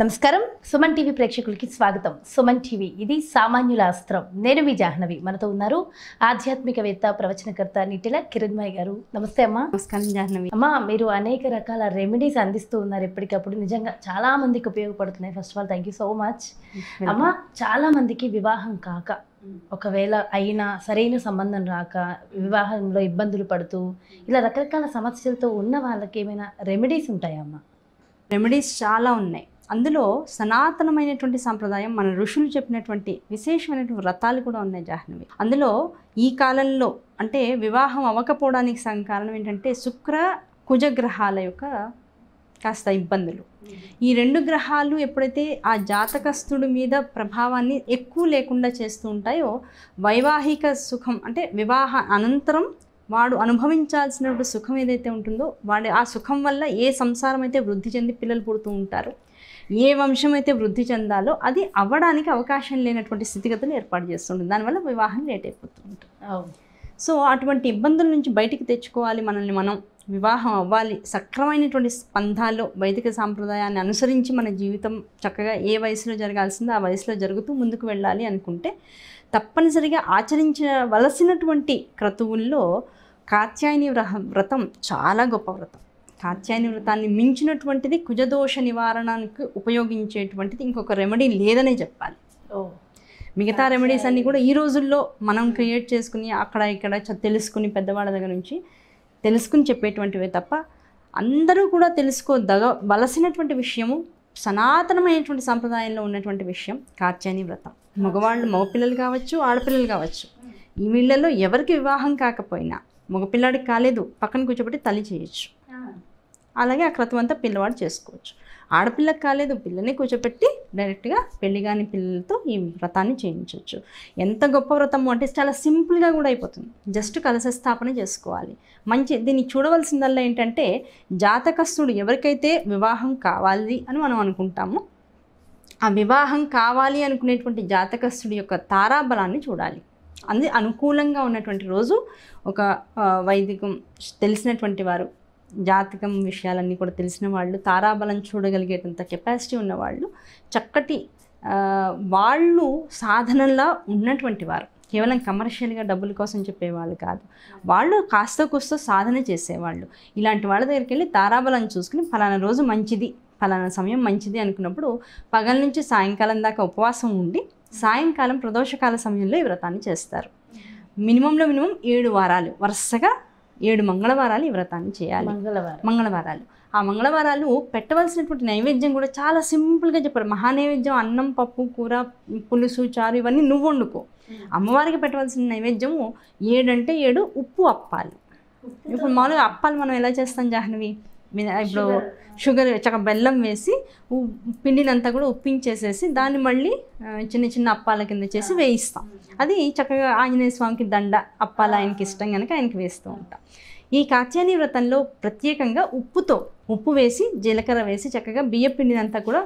నమస్కారం సుమన్ టీవీ ప్రేక్షకులకి స్వాగతం సుమన్ టీవీ ఇది సామాన్యుల అస్త్రం నేను మీ జాహ్నవి మనతో ఉన్నారు ఆధ్యాత్మికవేత్త ప్రవచనకర్త నిటిల కిరణ్మయ్య గారు నమస్తే అమ్మా నమస్కారం జాహ్నవి అమ్మా మీరు అనేక రకాల రెమెడీస్ అందిస్తూ ఉన్నారు ఎప్పటికప్పుడు నిజంగా చాలా మందికి ఉపయోగపడుతున్నాయి first of all thank you so much అమ్మా చాలా మందికి వివాహం కాక ఒకవేళ అయినా సరైన సంబంధం రాక వివాహంలో ఇబ్బందులు పడుతూ ఇలా రకరకాల సమస్యలతో ఉన్న వాళ్ళకి ఏమైనా రెమెడీస్ ఉంటాయా అమ్మా రెమెడీస్ చాలా ఉన్నాయి అందులో సనాతనమైనటువంటి సాంప్రదాయం మన ఋషులు చెప్పినటువంటి విశేషమైనటువంటి వ్రతాలు కూడా ఉన్నాయి జాహ్నవి అందులో ఈ కాలంలో అంటే వివాహం అవ్వకపోవడానికి కారణం ఏంటంటే శుక్ర కుజగ్రహాల యొక్క కాస్త ఇబ్బందులు ఈ రెండు గ్రహాలు ఎప్పుడైతే ఆ జాతకస్తుడి మీద ప్రభావాన్ని ఎక్కువ లేకుండా చేస్తూ ఉంటాయో వైవాహిక సుఖం అంటే వివాహ అనంతరం వాడు అనుభవించాల్సినటువంటి సుఖం ఏదైతే ఉంటుందో వాడి ఆ సుఖం వల్ల ఏ సంసారం అయితే వృద్ధి చెంది పిల్లలు పుడుతూ ఉంటారు ఏ వంశం అయితే వృద్ధి చెందాలో అది అవ్వడానికి అవకాశం లేనటువంటి స్థితిగతులు ఏర్పాటు చేస్తుంటుంది దానివల్ల వివాహం లేట్ అయిపోతుంటుంది సో అటువంటి ఇబ్బందుల నుంచి బయటికి తెచ్చుకోవాలి మనల్ని మనం వివాహం అవ్వాలి సక్రమైనటువంటి స్పందాల్లో వైదిక సాంప్రదాయాన్ని అనుసరించి మన జీవితం చక్కగా ఏ వయసులో జరగాల్సిందో ఆ వయసులో జరుగుతూ ముందుకు వెళ్ళాలి అనుకుంటే తప్పనిసరిగా ఆచరించవలసినటువంటి క్రతువుల్లో కాత్యాయని వ్రహ వ్రతం చాలా గొప్ప వ్రతం కాత్యాయని వ్రతాన్ని మించినటువంటిది కుజదోష నివారణకు ఉపయోగించేటువంటిది ఇంకొక రెమెడీ లేదనే చెప్పాలి మిగతా రెమెడీస్ అన్నీ కూడా ఈ రోజుల్లో మనం క్రియేట్ చేసుకుని అక్కడ ఇక్కడ తెలుసుకుని పెద్దవాళ్ళ దగ్గర నుంచి తెలుసుకుని చెప్పేటువంటివే తప్ప అందరూ కూడా తెలుసుకోదగ వలసినటువంటి విషయము సనాతనమైనటువంటి సంప్రదాయంలో ఉన్నటువంటి విషయం కాత్యాయని వ్రతం మగవాళ్ళు మగపిల్లలు కావచ్చు ఆడపిల్లలు కావచ్చు ఈ వీళ్ళల్లో ఎవరికి వివాహం కాకపోయినా మగపిల్లాడికి కాలేదు పక్కన కూర్చోబెట్టి తల్లి చేయొచ్చు అలాగే ఆ క్రతం అంతా పిల్లవాడు చేసుకోవచ్చు ఆడపిల్లకి కాలేదు పిల్లని కూర్చోపెట్టి డైరెక్ట్గా పెళ్లి కాని పిల్లలతో ఈ వ్రతాన్ని చేయించవచ్చు ఎంత గొప్ప వ్రతము అంటే చాలా సింపుల్గా కూడా అయిపోతుంది జస్ట్ కలశ స్థాపన చేసుకోవాలి మంచి దీన్ని చూడవలసిందల్లా ఏంటంటే జాతకస్తుడు ఎవరికైతే వివాహం కావాలి అని మనం అనుకుంటాము ఆ వివాహం కావాలి అనుకునేటువంటి జాతకస్తుడి యొక్క తారాబలాన్ని చూడాలి అంది అనుకూలంగా ఉన్నటువంటి రోజు ఒక వైదికం తెలిసినటువంటి వారు జాతకం విషయాలన్నీ కూడా తెలిసిన వాళ్ళు తారాబలం చూడగలిగేటంత కెపాసిటీ ఉన్నవాళ్ళు చక్కటి వాళ్ళు సాధనంలా ఉన్నటువంటి వారు కేవలం కమర్షియల్గా డబ్బుల కోసం చెప్పేవాళ్ళు కాదు వాళ్ళు కాస్త కూస్త సాధన చేసేవాళ్ళు ఇలాంటి వాళ్ళ దగ్గరికి వెళ్ళి తారాబలం చూసుకుని ఫలానా రోజు మంచిది ఫలానా సమయం మంచిది అనుకున్నప్పుడు పగల నుంచి సాయంకాలం దాకా ఉపవాసం ఉండి సాయంకాలం ప్రదోషకాల సమయంలో ఈ వ్రతాన్ని చేస్తారు మినిమంలో మినిమం ఏడు వారాలు వరుసగా ఏడు మంగళవారాలు ఈ వ్రతాన్ని చేయాలి మంగళవారాలు ఆ మంగళవారాలు పెట్టవలసినటువంటి నైవేద్యం కూడా చాలా సింపుల్గా చెప్పారు మహానైవేద్యం అన్నం పప్పు కూర పులుసు చారు ఇవన్నీ నువ్వు వండుకో అమ్మవారికి పెట్టవలసిన నైవేద్యము ఏడంటే ఏడు ఉప్పు అప్పాలు ఇప్పుడు మామూలుగా అప్పాలు మనం ఎలా చేస్తాం జాహ్నవి ఇప్పుడు షుగర్ చక్క బెల్లం వేసి పిండినంతా కూడా ఉప్పించేసేసి దాన్ని మళ్ళీ చిన్న చిన్న అప్పాల కింద చేసి వేయిస్తాం అది చక్కగా ఆంజనేయ స్వామికి దండ అప్పాలు ఆయనకి ఇష్టం కనుక ఆయనకి వేస్తూ ఉంటాం ఈ కాచ్యాని వ్రతంలో ప్రత్యేకంగా ఉప్పుతో ఉప్పు వేసి జీలకర్ర వేసి చక్కగా బియ్యం పిండినంతా కూడా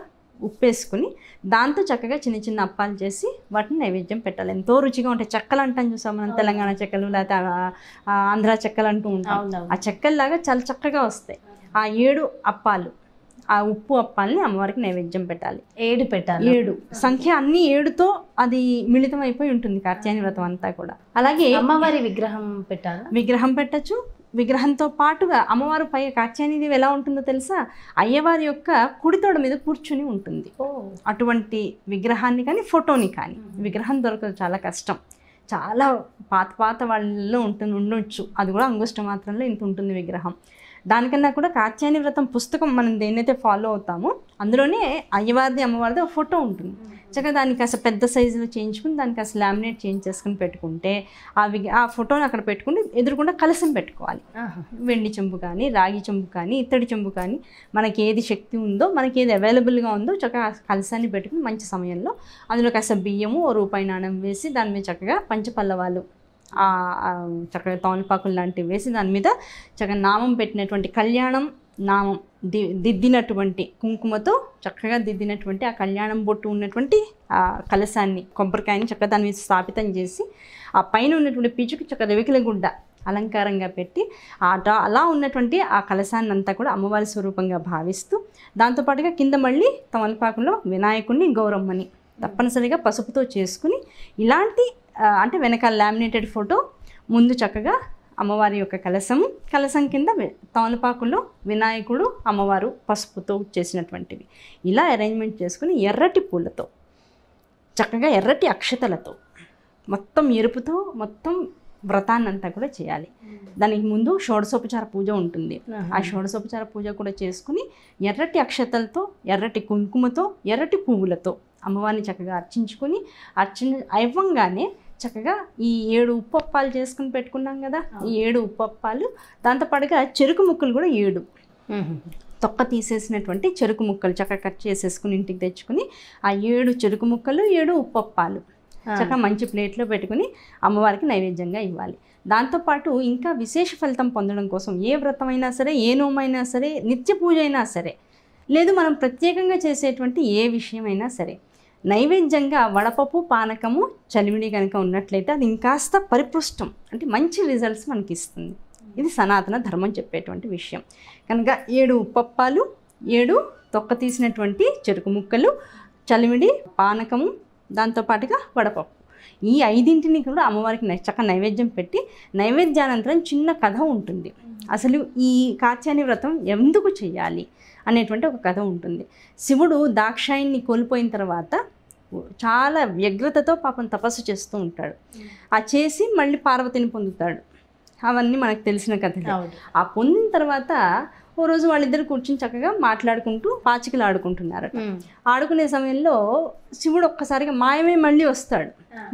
ఉప్పేసుకుని దాంతో చక్కగా చిన్న చిన్న అప్పాలు చేసి వాటిని నైవేద్యం పెట్టాలి ఎంతో రుచిగా ఉంటాయి చెక్కలు అంటాం చూసాం మనం తెలంగాణ చెక్కలు లేకపోతే ఆంధ్ర చెక్కలు అంటూ ఉంటాం ఆ చెక్కల్లాగా చాలా చక్కగా వస్తాయి ఆ ఏడు అప్పాలు ఆ ఉప్పు అప్పాలని అమ్మవారికి నైవేద్యం పెట్టాలి ఏడు పెట్టాలి ఏడు సంఖ్య అన్ని ఏడుతో అది మిళితం అయిపోయి ఉంటుంది కార్త్యాయని వ్రతం అంతా కూడా అలాగే అమ్మవారి విగ్రహం పెట్టాలి విగ్రహం పెట్టచ్చు విగ్రహంతో పాటుగా అమ్మవారు పై కాచ్యానిది ఎలా ఉంటుందో తెలుసా అయ్యవారి యొక్క కుడితోడ మీద కూర్చుని ఉంటుంది అటువంటి విగ్రహాన్ని కానీ ఫోటోని కానీ విగ్రహం దొరకదు చాలా కష్టం చాలా పాత పాత వాళ్ళలో ఉంటుంది ఉండొచ్చు అది కూడా అంగుష్ట మాత్రంలో ఇంత ఉంటుంది విగ్రహం దానికన్నా కూడా కాత్యాయని వ్రతం పుస్తకం మనం దేన్నైతే ఫాలో అవుతామో అందులోనే అయ్యవారిది అమ్మవారిది ఒక ఫోటో ఉంటుంది చక్కగా దానికి అసలు పెద్ద సైజులో చేయించుకుని దానికి అసలు లామినేట్ చేంజ్ చేసుకుని పెట్టుకుంటే వి ఆ ఫోటోని అక్కడ పెట్టుకుని ఎదురుకుండా కలసం పెట్టుకోవాలి వెండి చెంబు కానీ రాగి చెంబు కానీ ఇత్తడి చెంబు కానీ మనకి ఏది శక్తి ఉందో మనకి ఏది అవైలబుల్గా ఉందో చక్కగా కలసాన్ని పెట్టుకుని మంచి సమయంలో అందులో అసలు బియ్యము రూపాయి నాణం వేసి దాని మీద చక్కగా పంచపల్లవాలు చక్కగా తమలపాకులు లాంటివి వేసి దాని మీద చక్కగా నామం పెట్టినటువంటి కళ్యాణం నామం ది దిద్దినటువంటి కుంకుమతో చక్కగా దిద్దినటువంటి ఆ కళ్యాణం బొట్టు ఉన్నటువంటి ఆ కలశాన్ని కొబ్బరికాయని చక్కగా దాని మీద స్థాపితం చేసి ఆ పైన ఉన్నటువంటి పీచుకి చక్క రేకుల గుడ్డ అలంకారంగా పెట్టి ఆట అలా ఉన్నటువంటి ఆ కలశాన్ని అంతా కూడా అమ్మవారి స్వరూపంగా భావిస్తూ దాంతోపాటుగా కింద మళ్ళీ తమలపాకులో వినాయకుడిని గౌరమ్మని తప్పనిసరిగా పసుపుతో చేసుకుని ఇలాంటి అంటే వెనకాల లామినేటెడ్ ఫోటో ముందు చక్కగా అమ్మవారి యొక్క కలశము కలసం కింద తమలపాకులో వినాయకుడు అమ్మవారు పసుపుతో చేసినటువంటివి ఇలా అరేంజ్మెంట్ చేసుకుని ఎర్రటి పూలతో చక్కగా ఎర్రటి అక్షతలతో మొత్తం ఎరుపుతో మొత్తం వ్రతాన్నంతా కూడా చేయాలి hmm. దానికి ముందు షోడశోపచార పూజ ఉంటుంది ఆ షోడసోపచార పూజ కూడా చేసుకుని ఎర్రటి అక్షతలతో ఎర్రటి కుంకుమతో ఎర్రటి పువ్వులతో అమ్మవారిని చక్కగా అర్చించుకొని అర్చన అవ్వంగానే చక్కగా ఈ ఏడు ఉప్పప్పాలు చేసుకుని పెట్టుకున్నాం కదా ఈ ఏడు ఉప్పప్పాలు దాంతోపాటుగా చెరుకు ముక్కలు కూడా ఏడు తొక్క తీసేసినటువంటి చెరుకు ముక్కలు చక్కగా కట్ చేసేసుకుని ఇంటికి తెచ్చుకుని ఆ ఏడు చెరుకు ముక్కలు ఏడు ఉప్పప్పాలు చక్కగా మంచి ప్లేట్లో పెట్టుకుని అమ్మవారికి నైవేద్యంగా ఇవ్వాలి దాంతోపాటు ఇంకా విశేష ఫలితం పొందడం కోసం ఏ వ్రతమైనా సరే ఏ నోమైనా సరే నిత్య పూజ అయినా సరే లేదు మనం ప్రత్యేకంగా చేసేటువంటి ఏ విషయమైనా సరే నైవేద్యంగా వడపప్పు పానకము చలివిడి కనుక ఉన్నట్లయితే అది ఇంకాస్త పరిపృష్టం అంటే మంచి రిజల్ట్స్ మనకి ఇస్తుంది ఇది సనాతన ధర్మం చెప్పేటువంటి విషయం కనుక ఏడు ఉప్పప్పాలు ఏడు తొక్క తీసినటువంటి చెరుకు ముక్కలు చలివిడి పానకము దాంతోపాటుగా వడపప్పు ఈ ఐదింటిని కూడా అమ్మవారికి చక్క నైవేద్యం పెట్టి నైవేద్యానంతరం చిన్న కథ ఉంటుంది అసలు ఈ కాత్యాని వ్రతం ఎందుకు చేయాలి అనేటువంటి ఒక కథ ఉంటుంది శివుడు దాక్షాయిని కోల్పోయిన తర్వాత చాలా వ్యగ్రతతో పాపం తపస్సు చేస్తూ ఉంటాడు ఆ చేసి మళ్ళీ పార్వతిని పొందుతాడు అవన్నీ మనకు తెలిసిన కథ ఆ పొందిన తర్వాత ఓ రోజు వాళ్ళిద్దరు కూర్చుని చక్కగా మాట్లాడుకుంటూ పాచికలు ఆడుకుంటున్నారు ఆడుకునే సమయంలో శివుడు ఒక్కసారిగా మాయమే మళ్ళీ వస్తాడు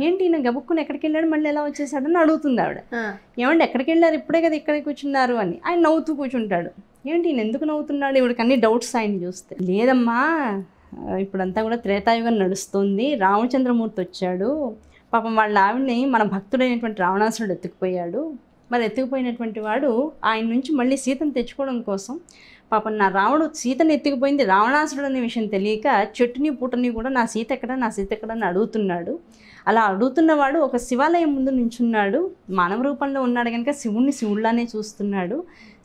ఏంటి ఈయన గబుక్కుని ఎక్కడికి వెళ్ళాడు మళ్ళీ ఎలా వచ్చేసాడని అడుగుతుంది ఆవిడ ఏమంటే ఎక్కడికి వెళ్ళారు ఇప్పుడే కదా ఇక్కడే కూర్చున్నారు అని ఆయన నవ్వుతూ కూర్చుంటాడు ఏంటి ఈయన ఎందుకు నవ్వుతున్నాడు ఇవిడికి అన్ని డౌట్స్ ఆయన చూస్తే లేదమ్మా ఇప్పుడంతా కూడా త్రేతాయుగం నడుస్తుంది రామచంద్రమూర్తి వచ్చాడు పాపం వాళ్ళ ఆవిడని మన భక్తుడైనటువంటి రావణాసురుడు ఎత్తుకుపోయాడు మరి ఎత్తుకుపోయినటువంటి వాడు ఆయన నుంచి మళ్ళీ సీతను తెచ్చుకోవడం కోసం పాపం నా రావణు సీతను ఎత్తుకుపోయింది రావణాసుడు అనే విషయం తెలియక చెట్టుని పూటని కూడా నా సీత ఎక్కడ నా సీత ఎక్కడ అని అడుగుతున్నాడు అలా అడుగుతున్నవాడు ఒక శివాలయం ముందు నించున్నాడు మానవ రూపంలో ఉన్నాడు కనుక శివుణ్ణి శివుళ్ళనే చూస్తున్నాడు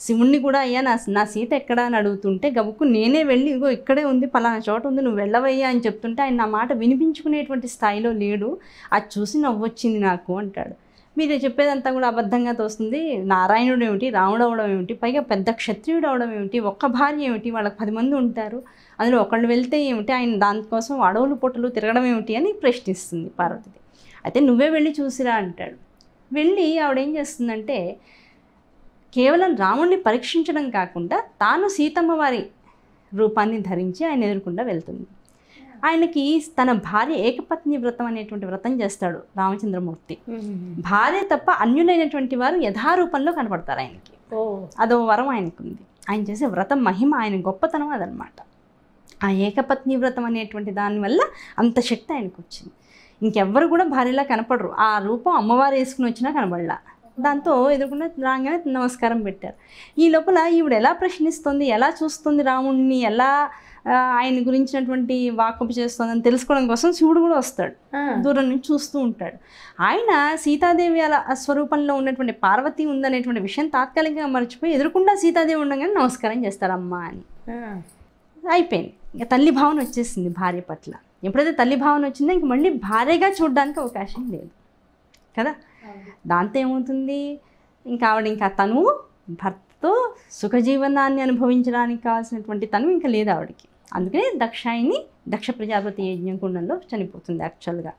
శివుణ్ణి కూడా అయ్యా నా నా సీత ఎక్కడ అని అడుగుతుంటే గబుక్కు నేనే వెళ్ళి ఇగో ఇక్కడే ఉంది పలానా చోట ఉంది నువ్వు వెళ్ళవయ్యా అని చెప్తుంటే ఆయన నా మాట వినిపించుకునేటువంటి స్థాయిలో లేడు అది చూసి నవ్వొచ్చింది నాకు అంటాడు మీరు చెప్పేదంతా కూడా అబద్ధంగా తోస్తుంది నారాయణుడు ఏమిటి రాముడు అవడం ఏమిటి పైగా పెద్ద క్షత్రియుడు అవడం ఏమిటి ఒక్క భార్య ఏమిటి వాళ్ళకి పది మంది ఉంటారు అందులో ఒకళ్ళు వెళ్తే ఏమిటి ఆయన దానికోసం అడవులు పొట్టలు తిరగడం ఏమిటి అని ప్రశ్నిస్తుంది పార్వతిది అయితే నువ్వే వెళ్ళి చూసిరా అంటాడు వెళ్ళి ఆవిడేం చేస్తుందంటే కేవలం రాముడిని పరీక్షించడం కాకుండా తాను సీతమ్మ వారి రూపాన్ని ధరించి ఆయన ఎదుర్కొండా వెళ్తుంది ఆయనకి తన భార్య ఏకపత్ని వ్రతం అనేటువంటి వ్రతం చేస్తాడు రామచంద్రమూర్తి భార్య తప్ప అన్యులైనటువంటి వారు యథారూపంలో కనపడతారు ఆయనకి అదో వరం ఆయనకు ఉంది ఆయన చేసే వ్రతం మహిమ ఆయన గొప్పతనం అదనమాట ఆ ఏకపత్ని వ్రతం అనేటువంటి దానివల్ల అంత శక్తి ఆయనకు వచ్చింది ఇంకెవ్వరు కూడా భార్యలా కనపడరు ఆ రూపం అమ్మవారు వేసుకుని వచ్చినా కనబడలా దాంతో ఎదుర్కొన్న రాగానే నమస్కారం పెట్టారు ఈ లోపల ఈవిడ ఎలా ప్రశ్నిస్తుంది ఎలా చూస్తుంది రాముడిని ఎలా ఆయన గురించినటువంటి వాకప్ చేస్తుందని తెలుసుకోవడం కోసం శివుడు కూడా వస్తాడు దూరం నుంచి చూస్తూ ఉంటాడు ఆయన సీతాదేవి అలా స్వరూపంలో ఉన్నటువంటి పార్వతి ఉందనేటువంటి విషయం తాత్కాలికంగా మర్చిపోయి ఎదురుకుండా సీతాదేవి ఉండగానే నమస్కారం అమ్మ అని అయిపోయింది ఇక తల్లి భావన వచ్చేసింది భార్య పట్ల ఎప్పుడైతే తల్లి భావన వచ్చిందో ఇంక మళ్ళీ భార్యగా చూడడానికి అవకాశం లేదు కదా దాంతో ఏమవుతుంది ఇంకా ఆవిడ ఇంకా తను భర్తతో సుఖజీవనాన్ని అనుభవించడానికి కావాల్సినటువంటి తను ఇంకా లేదు ఆవిడకి అందుకనే దక్షాయిని దక్ష ప్రజాపతి యజ్ఞకుండంలో చనిపోతుంది యాక్చువల్గా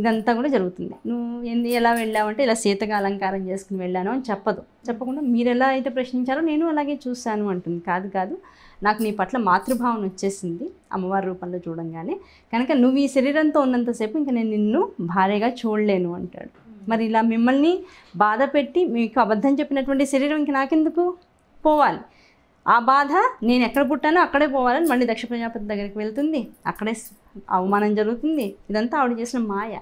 ఇదంతా కూడా జరుగుతుంది నువ్వు ఎందు ఎలా వెళ్ళావంటే ఇలా సీతగా అలంకారం చేసుకుని వెళ్ళాను అని చెప్పదు చెప్పకుండా మీరు ఎలా అయితే ప్రశ్నించారో నేను అలాగే చూశాను అంటుంది కాదు కాదు నాకు నీ పట్ల మాతృభావం వచ్చేసింది అమ్మవారి రూపంలో చూడంగానే కనుక నువ్వు ఈ శరీరంతో ఉన్నంతసేపు ఇంకా నేను నిన్ను భార్యగా చూడలేను అంటాడు మరి ఇలా మిమ్మల్ని బాధ పెట్టి మీకు అబద్ధం చెప్పినటువంటి శరీరం ఇంక నాకెందుకు పోవాలి ఆ బాధ నేను ఎక్కడ పుట్టానో అక్కడే పోవాలని మళ్ళీ దక్ష ప్రజాపతి దగ్గరికి వెళ్తుంది అక్కడే అవమానం జరుగుతుంది ఇదంతా ఆవిడ చేసిన మాయ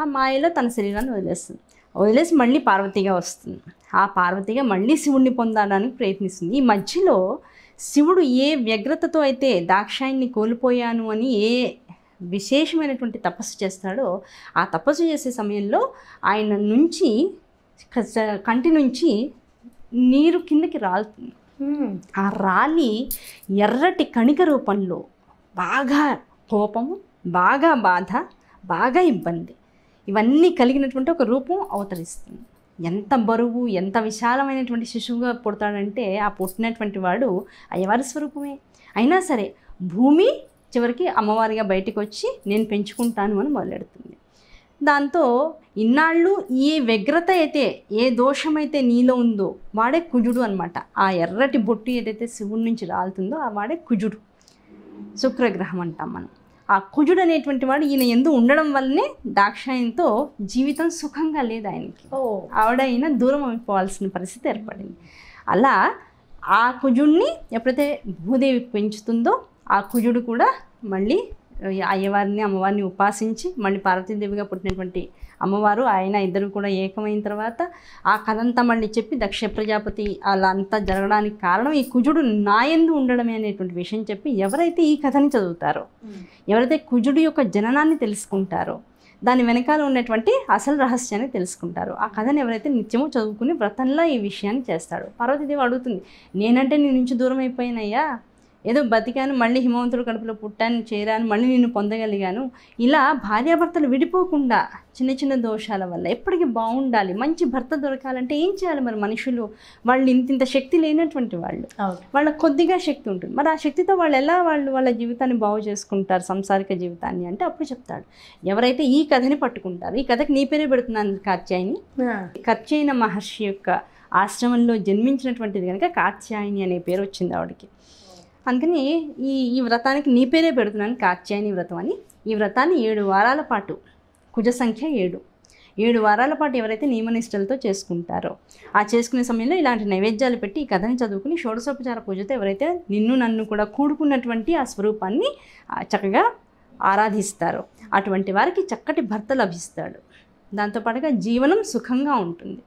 ఆ మాయలో తన శరీరాన్ని వదిలేస్తుంది వదిలేసి మళ్ళీ పార్వతిగా వస్తుంది ఆ పార్వతిగా మళ్ళీ శివుణ్ణి పొందడానికి ప్రయత్నిస్తుంది ఈ మధ్యలో శివుడు ఏ వ్యగ్రతతో అయితే దాక్షాయిని కోల్పోయాను అని ఏ విశేషమైనటువంటి తపస్సు చేస్తాడో ఆ తపస్సు చేసే సమయంలో ఆయన నుంచి కంటి నుంచి నీరు కిందకి రాలుతుంది ఆ రాలి ఎర్రటి కణిక రూపంలో బాగా కోపము బాగా బాధ బాగా ఇబ్బంది ఇవన్నీ కలిగినటువంటి ఒక రూపం అవతరిస్తుంది ఎంత బరువు ఎంత విశాలమైనటువంటి శిశువుగా పుడతాడంటే ఆ పుట్టినటువంటి వాడు అయ్యవారి స్వరూపమే అయినా సరే భూమి చివరికి అమ్మవారిగా బయటకు వచ్చి నేను పెంచుకుంటాను అని మొదలెడుతుంది దాంతో ఇన్నాళ్ళు ఈ వ్యగ్రత అయితే ఏ దోషమైతే నీలో ఉందో వాడే కుజుడు అనమాట ఆ ఎర్రటి బొట్టు ఏదైతే శివుడి నుంచి రాలుతుందో ఆ వాడే కుజుడు శుక్రగ్రహం అంటాం మనం ఆ కుజుడు అనేటువంటి వాడు ఈయన ఎందు ఉండడం వల్లనే దాక్షాయంతో జీవితం సుఖంగా లేదు ఆయనకి ఓ ఈయన దూరం అయిపోవాల్సిన పరిస్థితి ఏర్పడింది అలా ఆ కుజుడిని ఎప్పుడైతే భూదేవి పెంచుతుందో ఆ కుజుడు కూడా మళ్ళీ అయ్యవారిని అమ్మవారిని ఉపాసించి మళ్ళీ పార్వతీదేవిగా పుట్టినటువంటి అమ్మవారు ఆయన ఇద్దరు కూడా ఏకమైన తర్వాత ఆ కథ అంతా మళ్ళీ చెప్పి దక్ష ప్రజాపతి అలా అంతా జరగడానికి కారణం ఈ కుజుడు నాయందు ఉండడమే అనేటువంటి విషయం చెప్పి ఎవరైతే ఈ కథని చదువుతారో ఎవరైతే కుజుడు యొక్క జననాన్ని తెలుసుకుంటారో దాని వెనకాల ఉన్నటువంటి అసలు రహస్యాన్ని తెలుసుకుంటారు ఆ కథను ఎవరైతే నిత్యమో చదువుకుని వ్రతంలో ఈ విషయాన్ని చేస్తాడు పార్వతీదేవి అడుగుతుంది నేనంటే నీ నుంచి దూరం అయిపోయినయ్యా ఏదో బతికాను మళ్ళీ హిమవంతుడు కడుపులో పుట్టాను చేరాను మళ్ళీ నేను పొందగలిగాను ఇలా భార్యాభర్తలు విడిపోకుండా చిన్న చిన్న దోషాల వల్ల ఎప్పటికీ బాగుండాలి మంచి భర్త దొరకాలంటే ఏం చేయాలి మరి మనుషులు వాళ్ళు ఇంత ఇంత శక్తి లేనటువంటి వాళ్ళు వాళ్ళ కొద్దిగా శక్తి ఉంటుంది మరి ఆ శక్తితో వాళ్ళు ఎలా వాళ్ళు వాళ్ళ జీవితాన్ని బాగు చేసుకుంటారు సంసారిక జీవితాన్ని అంటే అప్పుడు చెప్తాడు ఎవరైతే ఈ కథని పట్టుకుంటారు ఈ కథకి నీ పేరే పెడుతున్నాను కాత్యాయని కత్యైన మహర్షి యొక్క ఆశ్రమంలో జన్మించినటువంటిది కనుక కాత్యాయని అనే పేరు వచ్చింది ఆవిడకి అందుకని ఈ ఈ వ్రతానికి నీ పేరే పెడుతున్నాను కాత్యాయని వ్రతం అని ఈ వ్రతాన్ని ఏడు వారాల పాటు కుజ సంఖ్య ఏడు ఏడు వారాల పాటు ఎవరైతే నియమనిష్టలతో చేసుకుంటారో ఆ చేసుకునే సమయంలో ఇలాంటి నైవేద్యాలు పెట్టి ఈ కథని చదువుకుని షోడసోపచార పూజతో ఎవరైతే నిన్ను నన్ను కూడా కూడుకున్నటువంటి ఆ స్వరూపాన్ని చక్కగా ఆరాధిస్తారు అటువంటి వారికి చక్కటి భర్త లభిస్తాడు దాంతోపాటుగా జీవనం సుఖంగా ఉంటుంది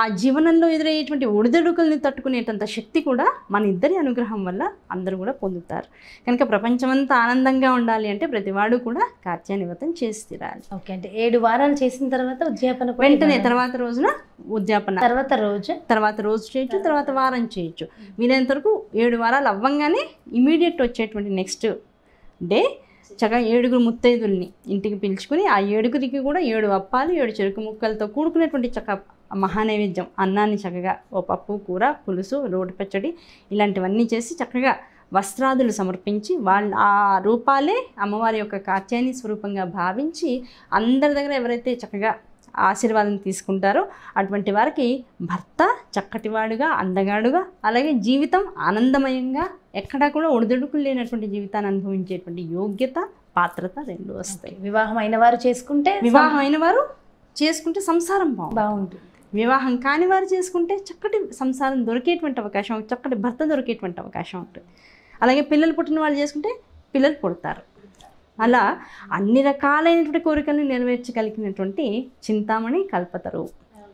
ఆ జీవనంలో ఎదురయ్యేటువంటి ఒడిదొడుకుల్ని తట్టుకునేటంత శక్తి కూడా మన ఇద్దరి అనుగ్రహం వల్ల అందరూ కూడా పొందుతారు కనుక ప్రపంచమంతా ఆనందంగా ఉండాలి అంటే ప్రతివాడు కూడా కార్యానివతం చేసి తీరాలి ఓకే అంటే ఏడు వారాలు చేసిన తర్వాత ఉద్యాపన వెంటనే తర్వాత రోజున ఉద్యాపన తర్వాత రోజు తర్వాత రోజు చేయొచ్చు తర్వాత వారం చేయొచ్చు వీలైనంత వరకు ఏడు వారాలు అవ్వంగానే ఇమీడియట్ వచ్చేటువంటి నెక్స్ట్ డే చక్కగా ఏడుగురు ముత్తైదుల్ని ఇంటికి పిలుచుకుని ఆ ఏడుగురికి కూడా ఏడు అప్పాలు ఏడు చెరుకు ముక్కలతో కూడుకునేటువంటి చక్క మహానైవేద్యం అన్నాన్ని చక్కగా ఓ పప్పు కూర పులుసు రోటి పచ్చడి ఇలాంటివన్నీ చేసి చక్కగా వస్త్రాదులు సమర్పించి వాళ్ళ ఆ రూపాలే అమ్మవారి యొక్క కాత్యాయని స్వరూపంగా భావించి అందరి దగ్గర ఎవరైతే చక్కగా ఆశీర్వాదం తీసుకుంటారో అటువంటి వారికి భర్త చక్కటివాడుగా అందగాడుగా అలాగే జీవితం ఆనందమయంగా ఎక్కడా కూడా ఒడిదుడుకులు లేనటువంటి జీవితాన్ని అనుభవించేటువంటి యోగ్యత పాత్రత రెండు వస్తాయి వివాహమైన వారు చేసుకుంటే వివాహమైన వారు చేసుకుంటే సంసారం బాగుంటుంది వివాహం కాని వారు చేసుకుంటే చక్కటి సంసారం దొరికేటువంటి అవకాశం చక్కటి భర్త దొరికేటువంటి అవకాశం ఉంటుంది అలాగే పిల్లలు పుట్టిన వాళ్ళు చేసుకుంటే పిల్లలు పుడతారు అలా అన్ని రకాలైనటువంటి కోరికలను నెరవేర్చగలిగినటువంటి చింతామణి కల్పతరు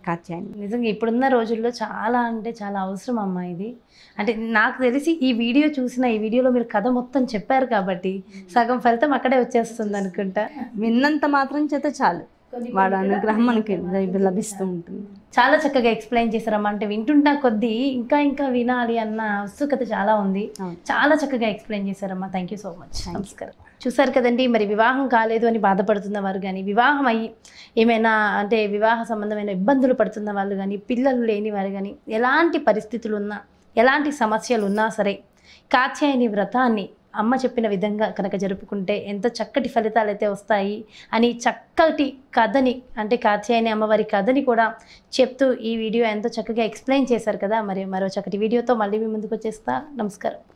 కాత్యాయని నిజంగా ఇప్పుడున్న రోజుల్లో చాలా అంటే చాలా అవసరం అమ్మ ఇది అంటే నాకు తెలిసి ఈ వీడియో చూసిన ఈ వీడియోలో మీరు కథ మొత్తం చెప్పారు కాబట్టి సగం ఫలితం అక్కడే వచ్చేస్తుంది అనుకుంటా విన్నంత మాత్రం చేత చాలు వాడు అనుగ్రహం మనకి లభిస్తూ ఉంటుంది చాలా చక్కగా ఎక్స్ప్లెయిన్ చేశారమ్మా అంటే వింటున్న కొద్దీ ఇంకా ఇంకా వినాలి అన్న ఉత్సుకత చాలా ఉంది చాలా చక్కగా ఎక్స్ప్లెయిన్ చేశారమ్మా థ్యాంక్ యూ సో మచ్ నమస్కారం చూసారు కదండి మరి వివాహం కాలేదు అని బాధపడుతున్న వారు కానీ వివాహం అయ్యి ఏమైనా అంటే వివాహ సంబంధమైన ఇబ్బందులు పడుతున్న వాళ్ళు కానీ పిల్లలు లేని వారు కానీ ఎలాంటి పరిస్థితులు ఉన్నా ఎలాంటి సమస్యలు ఉన్నా సరే కాచేయని వ్రతాన్ని అమ్మ చెప్పిన విధంగా కనుక జరుపుకుంటే ఎంతో చక్కటి ఫలితాలు అయితే వస్తాయి అని చక్కటి కథని అంటే కాత్యాయని అమ్మవారి కథని కూడా చెప్తూ ఈ వీడియో ఎంతో చక్కగా ఎక్స్ప్లెయిన్ చేశారు కదా మరి మరో చక్కటి వీడియోతో మళ్ళీ మీ ముందుకు వచ్చేస్తా నమస్కారం